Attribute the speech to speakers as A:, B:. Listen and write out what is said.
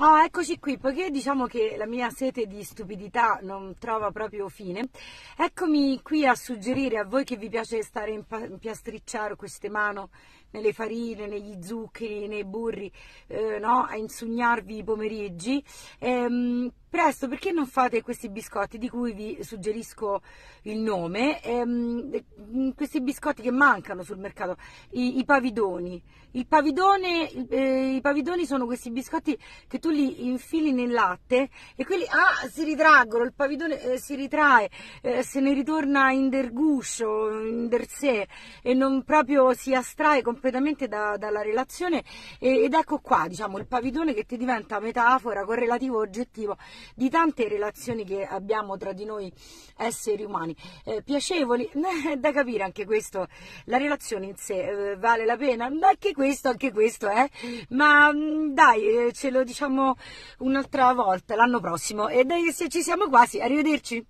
A: Oh, eccoci qui, poiché diciamo che la mia sete di stupidità non trova proprio fine, eccomi qui a suggerire a voi che vi piace stare in piastricciare queste mani nelle farine, negli zuccheri, nei burri, eh, no? a insugnarvi i pomeriggi. Ehm, presto, perché non fate questi biscotti di cui vi suggerisco il nome? Ehm, Mm, questi biscotti che mancano sul mercato, i, i pavidoni. Pavidone, eh, I pavidoni sono questi biscotti che tu li infili nel latte e quelli ah, si ritraggono, il pavidone eh, si ritrae, eh, se ne ritorna in derguscio, in der sé e non proprio si astrae completamente da, dalla relazione e, ed ecco qua diciamo il pavidone che ti diventa metafora, correlativo, oggettivo di tante relazioni che abbiamo tra di noi esseri umani. Eh, piacevoli, da capire anche questo, la relazione in sé eh, vale la pena? Ma anche questo, anche questo, eh. Ma mm, dai, eh, ce lo diciamo un'altra volta, l'anno prossimo. E dai, se ci siamo quasi, arrivederci.